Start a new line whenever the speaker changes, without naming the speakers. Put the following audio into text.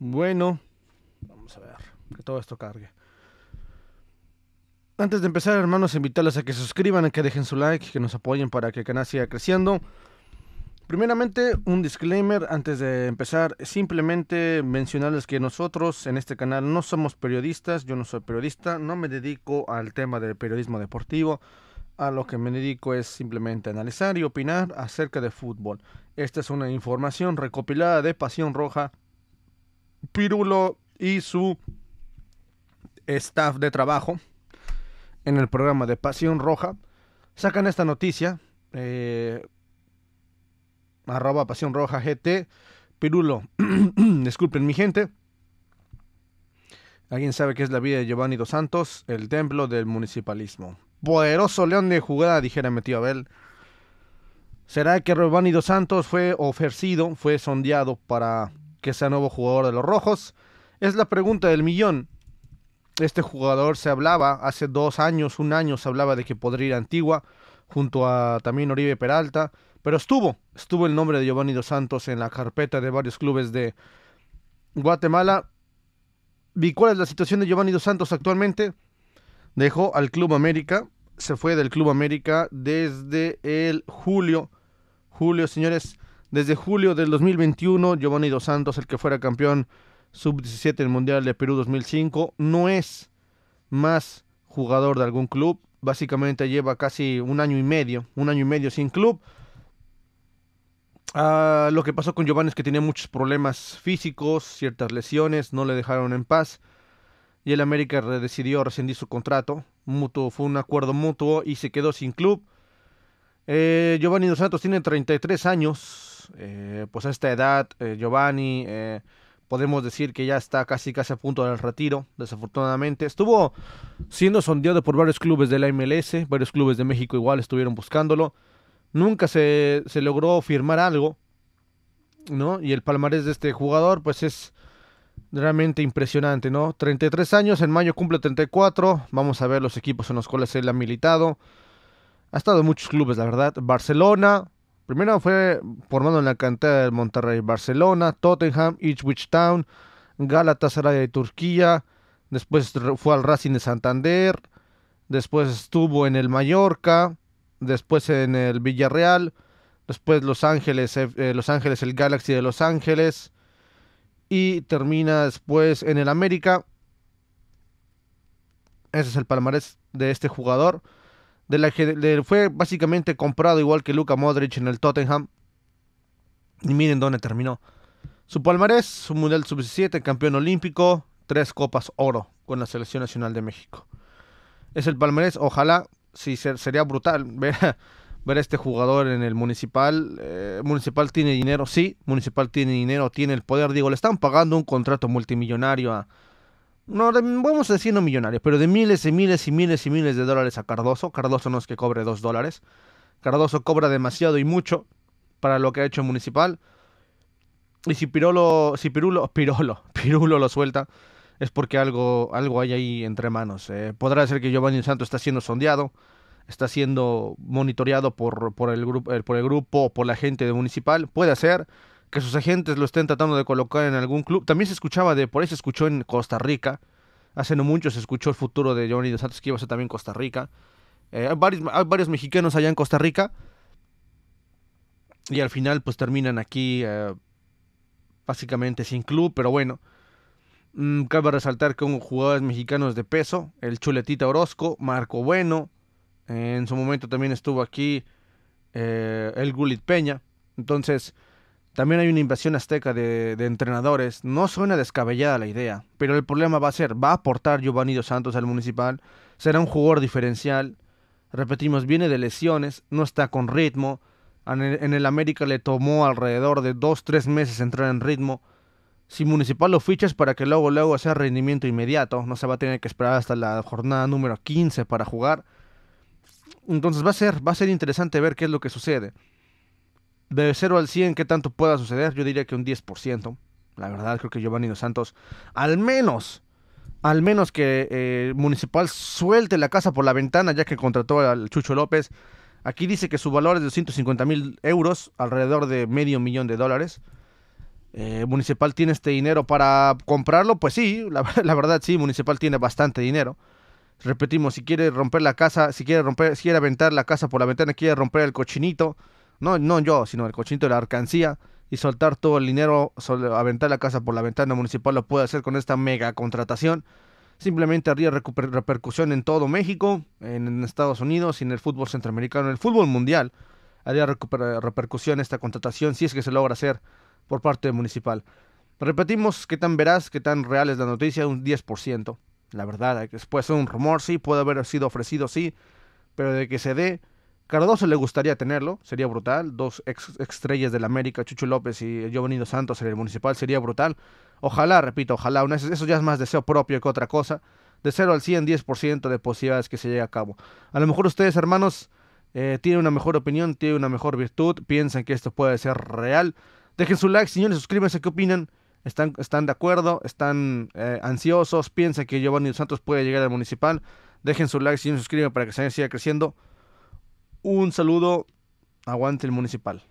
Bueno, vamos a ver que todo esto cargue. Antes de empezar, hermanos, invitarles a que se suscriban, a que dejen su like, que nos apoyen para que el canal siga creciendo. Primeramente, un disclaimer antes de empezar, simplemente mencionarles que nosotros en este canal no somos periodistas, yo no soy periodista, no me dedico al tema del periodismo deportivo, a lo que me dedico es simplemente analizar y opinar acerca de fútbol. Esta es una información recopilada de Pasión Roja Pirulo y su staff de trabajo en el programa de Pasión Roja sacan esta noticia. Eh, arroba Pasión Roja GT. Pirulo, disculpen mi gente. ¿Alguien sabe qué es la vida de Giovanni Dos Santos? El templo del municipalismo. Poderoso león de jugada, dijera mi tío Abel. ¿Será que Giovanni Dos Santos fue ofrecido, fue sondeado para que sea nuevo jugador de los Rojos. Es la pregunta del millón. Este jugador se hablaba hace dos años, un año se hablaba de que podría ir a Antigua, junto a también Oribe Peralta, pero estuvo, estuvo el nombre de Giovanni Dos Santos en la carpeta de varios clubes de Guatemala. Vi cuál es la situación de Giovanni Dos Santos actualmente? Dejó al Club América, se fue del Club América desde el julio. Julio, señores, desde julio del 2021, Giovanni Dos Santos, el que fuera campeón sub-17 del Mundial de Perú 2005, no es más jugador de algún club. Básicamente lleva casi un año y medio, un año y medio sin club. Ah, lo que pasó con Giovanni es que tenía muchos problemas físicos, ciertas lesiones, no le dejaron en paz. Y el América decidió rescindir su contrato. Mutuo, fue un acuerdo mutuo y se quedó sin club. Eh, Giovanni Dos Santos tiene 33 años, eh, pues a esta edad, eh, Giovanni, eh, podemos decir que ya está casi casi a punto del retiro, desafortunadamente. Estuvo siendo sondeado por varios clubes de la MLS, varios clubes de México igual estuvieron buscándolo. Nunca se, se logró firmar algo, ¿no? Y el palmarés de este jugador, pues es realmente impresionante, ¿no? 33 años, en mayo cumple 34, vamos a ver los equipos en los cuales él ha militado. Ha estado en muchos clubes, la verdad. Barcelona, Primero fue formado en la cantera del Monterrey, Barcelona, Tottenham, Ipswich Town, Galatasaray de Turquía. Después fue al Racing de Santander. Después estuvo en el Mallorca. Después en el Villarreal. Después Los Ángeles, eh, eh, Los Ángeles, el Galaxy de Los Ángeles. Y termina después en el América. Ese es el palmarés de este jugador fue básicamente comprado igual que Luka Modric en el Tottenham. Y miren dónde terminó. Su palmarés, su Mundial Sub-17, campeón olímpico, tres copas oro con la Selección Nacional de México. Es el palmarés, ojalá, si sería brutal ver, ver a este jugador en el Municipal. Eh, municipal tiene dinero, sí, Municipal tiene dinero, tiene el poder. Digo, le están pagando un contrato multimillonario a, no vamos a decir no millonarios, pero de miles y miles y miles y miles de dólares a Cardoso. Cardoso no es que cobre dos dólares. Cardoso cobra demasiado y mucho para lo que ha hecho Municipal. Y si Pirolo, si Pirulo, Pirolo, Pirulo lo suelta, es porque algo, algo hay ahí entre manos. Eh. podrá ser que Giovanni Santo está siendo sondeado, está siendo monitoreado por, por, el, grupo, eh, por el grupo, por la gente de Municipal. Puede ser que sus agentes lo estén tratando de colocar en algún club. También se escuchaba de, por ahí se escuchó en Costa Rica. Hace no mucho se escuchó el futuro de Johnny Dos Santos que iba a ser también Costa Rica. Eh, hay, varios, mexicanos allá en Costa Rica. Y al final pues terminan aquí eh, básicamente sin club, pero bueno. Mm, cabe resaltar que un jugadores mexicanos de peso, el Chuletita Orozco, Marco Bueno, en su momento también estuvo aquí eh, el Gulit Peña. Entonces, también hay una invasión azteca de, entrenadores. No suena descabellada la idea, pero el problema va a ser, ¿va a aportar Giovanni Santos al municipal? ¿Será un jugador diferencial? Repetimos, viene de lesiones, no está con ritmo. En el, América le tomó alrededor de dos, tres meses entrar en ritmo. Si Municipal lo fichas para que luego luego sea rendimiento inmediato, no se va a tener que esperar hasta la jornada número 15 para jugar. Entonces va a ser, va a ser interesante ver qué es lo que sucede de 0 al 100, ¿qué tanto pueda suceder? Yo diría que un 10%. La verdad, creo que Giovanni Dos Santos, al menos, al menos que eh, Municipal suelte la casa por la ventana, ya que contrató al Chucho López. Aquí dice que su valor es de 250 mil euros, alrededor de medio millón de dólares. Eh, Municipal tiene este dinero para comprarlo, pues sí, la, la, verdad sí, Municipal tiene bastante dinero. Repetimos, si quiere romper la casa, si quiere romper, si quiere aventar la casa por la ventana, quiere romper el cochinito, no, no yo, sino el cochinito de la arcancía y soltar todo el dinero, aventar la casa por la ventana municipal, lo puede hacer con esta mega contratación. Simplemente haría repercusión en todo México, en, Estados Unidos y en el fútbol centroamericano, en el fútbol mundial. Haría repercusión esta contratación si es que se logra hacer por parte municipal. Repetimos qué tan veraz, qué tan real es la noticia, un 10%. La verdad, después un rumor, sí, puede haber sido ofrecido, sí, pero de que se dé, Cardoso le gustaría tenerlo, sería brutal. Dos ex estrellas del América, Chucho López y Giovanni Santos en el municipal, sería brutal. Ojalá, repito, ojalá. eso ya es más deseo propio que otra cosa. De 0 al 100, 10% de posibilidades que se llegue a cabo. A lo mejor ustedes, hermanos, eh, tienen una mejor opinión, tienen una mejor virtud, piensan que esto puede ser real. Dejen su like, señores, suscríbanse, ¿qué opinan? ¿Están, están de acuerdo? ¿Están eh, ansiosos? ¿Piensan que Giovanni Santos puede llegar al municipal? Dejen su like, señores, suscríbanse para que se siga creciendo. Un saludo, aguante el municipal.